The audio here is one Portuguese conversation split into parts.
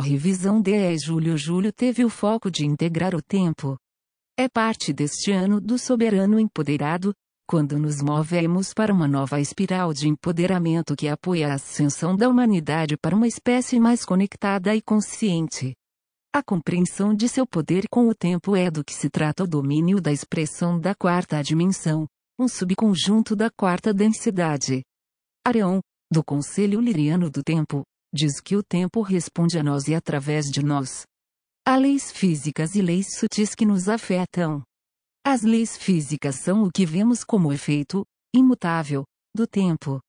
Revisão DE é Julho Julho teve o foco de integrar o tempo. É parte deste ano do soberano empoderado, quando nos movemos para uma nova espiral de empoderamento que apoia a ascensão da humanidade para uma espécie mais conectada e consciente. A compreensão de seu poder com o tempo é do que se trata o domínio da expressão da quarta dimensão, um subconjunto da quarta densidade. Areon, do Conselho Liriano do Tempo, diz que o tempo responde a nós e através de nós. Há leis físicas e leis sutis que nos afetam. As leis físicas são o que vemos como efeito, imutável, do tempo.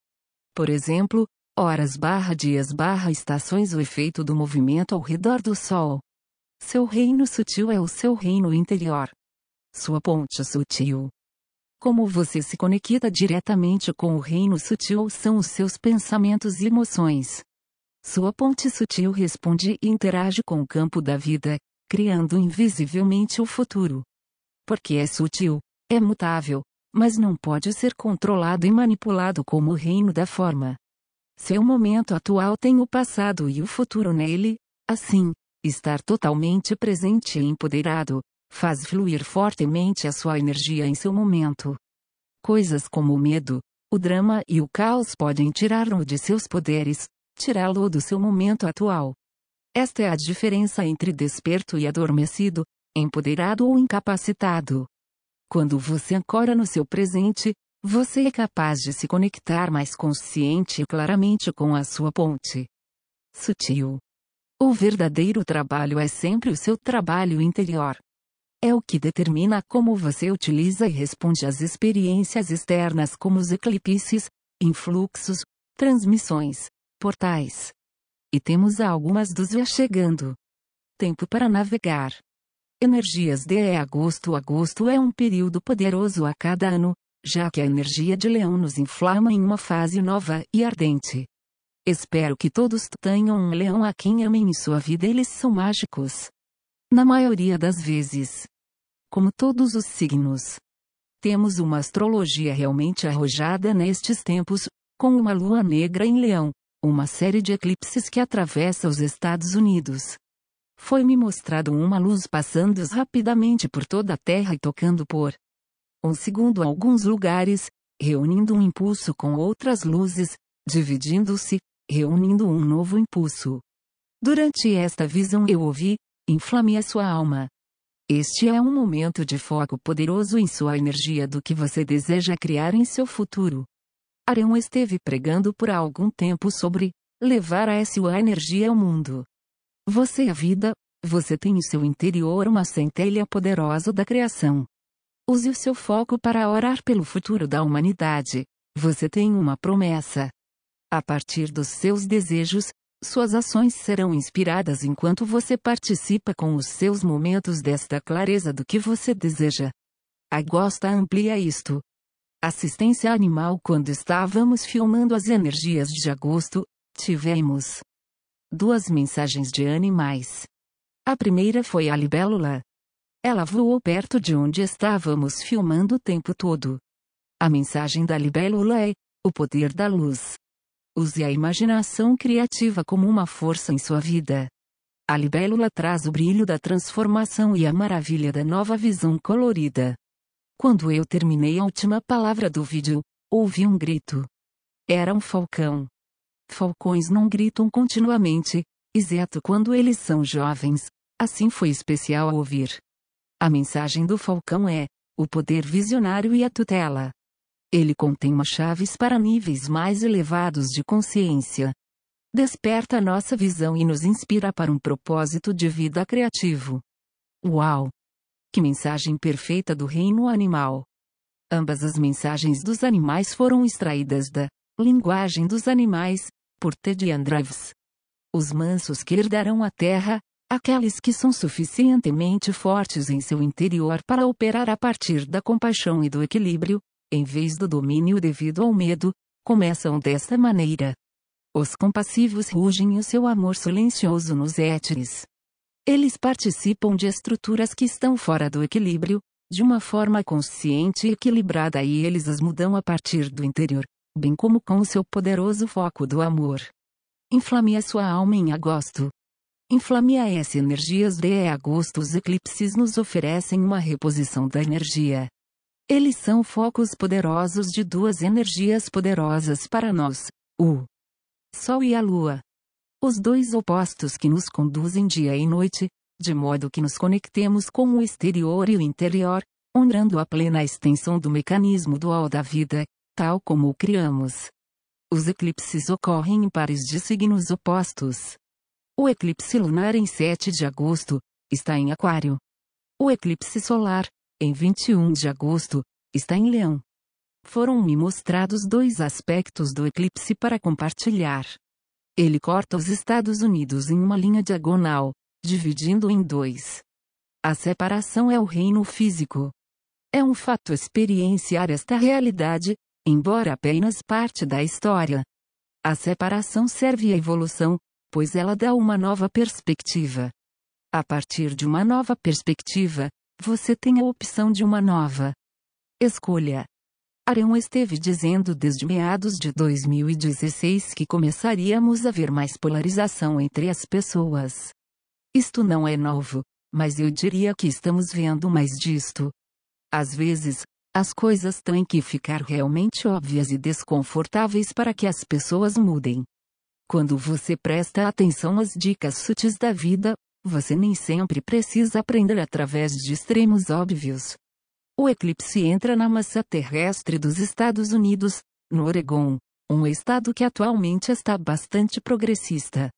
Por exemplo, horas barra dias barra estações o efeito do movimento ao redor do Sol. Seu reino sutil é o seu reino interior. Sua ponte sutil. Como você se conecta diretamente com o reino sutil são os seus pensamentos e emoções. Sua ponte sutil responde e interage com o campo da vida, criando invisivelmente o futuro. Porque é sutil, é mutável, mas não pode ser controlado e manipulado como o reino da forma. Seu momento atual tem o passado e o futuro nele, assim, estar totalmente presente e empoderado, faz fluir fortemente a sua energia em seu momento. Coisas como o medo, o drama e o caos podem tirar-no de seus poderes, tirá-lo do seu momento atual. Esta é a diferença entre desperto e adormecido, empoderado ou incapacitado. Quando você ancora no seu presente, você é capaz de se conectar mais consciente e claramente com a sua ponte sutil. O verdadeiro trabalho é sempre o seu trabalho interior. É o que determina como você utiliza e responde às experiências externas como os eclipses, influxos, transmissões, portais. E temos algumas dúzias chegando. Tempo para navegar. Energias de agosto. Agosto é um período poderoso a cada ano, já que a energia de Leão nos inflama em uma fase nova e ardente. Espero que todos tenham um leão a quem amem em sua vida, eles são mágicos. Na maioria das vezes. Como todos os signos. Temos uma astrologia realmente arrojada nestes tempos, com uma lua negra em leão, uma série de eclipses que atravessa os Estados Unidos. Foi-me mostrado uma luz passando rapidamente por toda a Terra e tocando por um segundo alguns lugares, reunindo um impulso com outras luzes, dividindo-se, reunindo um novo impulso. Durante esta visão eu ouvi, inflame a sua alma. Este é um momento de foco poderoso em sua energia do que você deseja criar em seu futuro. Arion esteve pregando por algum tempo sobre levar a sua energia ao mundo. Você é vida, você tem em seu interior uma centelha poderosa da criação. Use o seu foco para orar pelo futuro da humanidade. Você tem uma promessa. A partir dos seus desejos, suas ações serão inspiradas enquanto você participa com os seus momentos desta clareza do que você deseja. Agosta amplia isto, assistência animal quando estávamos filmando as energias de agosto, tivemos duas mensagens de animais. A primeira foi a libélula. Ela voou perto de onde estávamos filmando o tempo todo. A mensagem da libélula é: o poder da luz. Use a imaginação criativa como uma força em sua vida. A libélula traz o brilho da transformação e a maravilha da nova visão colorida. Quando eu terminei a última palavra do vídeo, ouvi um grito. Era um falcão. Falcões não gritam continuamente, exceto quando eles são jovens, assim foi especial a ouvir. A mensagem do falcão é: o poder visionário e a tutela. Ele contém uma chaves para níveis mais elevados de consciência. Desperta nossa visão e nos inspira para um propósito de vida criativo. Uau! Que mensagem perfeita do reino animal! Ambas as mensagens dos animais foram extraídas da Linguagem dos Animais, por Ted Andrews. Os mansos que herdarão a terra, aqueles que são suficientemente fortes em seu interior para operar a partir da compaixão e do equilíbrio, em vez do domínio devido ao medo, começam desta maneira. Os compassivos rugem e o seu amor silencioso nos éteres. Eles participam de estruturas que estão fora do equilíbrio, de uma forma consciente e equilibrada e eles as mudam a partir do interior, bem como com o seu poderoso foco do amor. Inflame a sua alma em agosto. Inflame a energias de agosto os eclipses nos oferecem uma reposição da energia. Eles são focos poderosos de duas energias poderosas para nós, o Sol e a Lua os dois opostos que nos conduzem dia e noite, de modo que nos conectemos com o exterior e o interior, honrando a plena extensão do mecanismo dual da vida, tal como o criamos. Os eclipses ocorrem em pares de signos opostos. O eclipse lunar em 7 de agosto está em Aquário. O eclipse solar, em 21 de agosto, está em Leão. Foram me mostrados dois aspectos do eclipse para compartilhar. Ele corta os Estados Unidos em uma linha diagonal, dividindo em dois. A separação é o reino físico. É um fato experienciar esta realidade, embora apenas parte da história. A separação serve à evolução, pois ela dá uma nova perspectiva. A partir de uma nova perspectiva, você tem a opção de uma nova escolha. Arão esteve dizendo desde meados de 2016 que começaríamos a ver mais polarização entre as pessoas. Isto não é novo, mas eu diria que estamos vendo mais disto. Às vezes, as coisas têm que ficar realmente óbvias e desconfortáveis para que as pessoas mudem. Quando você presta atenção às dicas sutis da vida, você nem sempre precisa aprender através de extremos óbvios. O eclipse entra na massa terrestre dos Estados Unidos, no Oregon, um estado que atualmente está bastante progressista.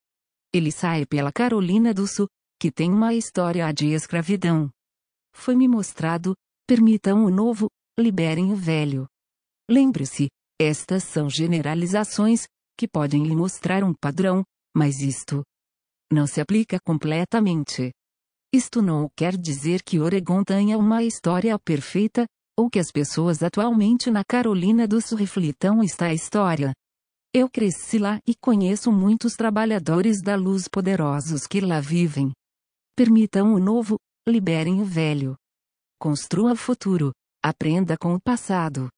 Ele sai pela Carolina do Sul, que tem uma história de escravidão. Foi-me mostrado, permitam o novo, liberem o velho. Lembre-se, estas são generalizações, que podem lhe mostrar um padrão, mas isto não se aplica completamente. Isto não quer dizer que Oregon tenha uma história perfeita, ou que as pessoas atualmente na Carolina do Sul reflitam esta história. Eu cresci lá e conheço muitos trabalhadores da luz poderosos que lá vivem. Permitam o novo, liberem o velho. Construa o futuro, aprenda com o passado.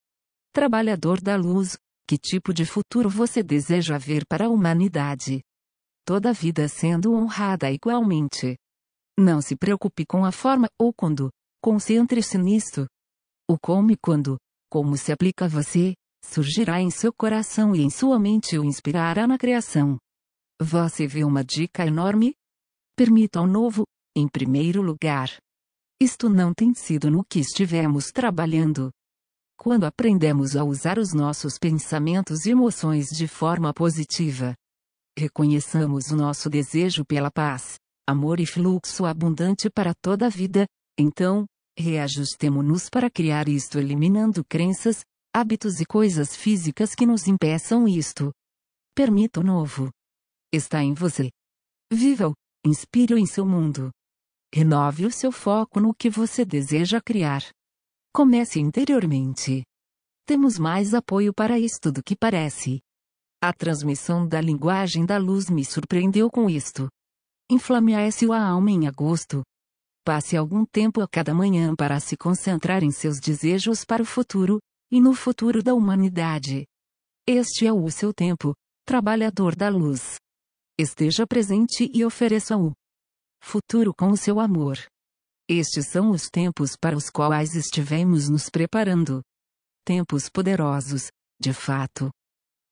Trabalhador da luz, que tipo de futuro você deseja ver para a humanidade? Toda vida sendo honrada igualmente. Não se preocupe com a forma ou quando. Concentre-se nisto. O como e quando, como se aplica a você, surgirá em seu coração e em sua mente o inspirará na criação. Você vê uma dica enorme? Permita ao novo, em primeiro lugar. Isto não tem sido no que estivemos trabalhando. Quando aprendemos a usar os nossos pensamentos e emoções de forma positiva, reconheçamos o nosso desejo pela paz, amor e fluxo abundante para toda a vida, então, reajustemo-nos para criar isto eliminando crenças, hábitos e coisas físicas que nos impeçam isto. Permita o novo. Está em você. Viva-o, inspire-o em seu mundo. Renove o seu foco no que você deseja criar. Comece interiormente. Temos mais apoio para isto do que parece. A transmissão da linguagem da luz me surpreendeu com isto. Inflame se a alma em agosto. Passe algum tempo a cada manhã para se concentrar em seus desejos para o futuro, e no futuro da humanidade. Este é o seu tempo, trabalhador da luz. Esteja presente e ofereça o futuro com o seu amor. Estes são os tempos para os quais estivemos nos preparando. Tempos poderosos, de fato.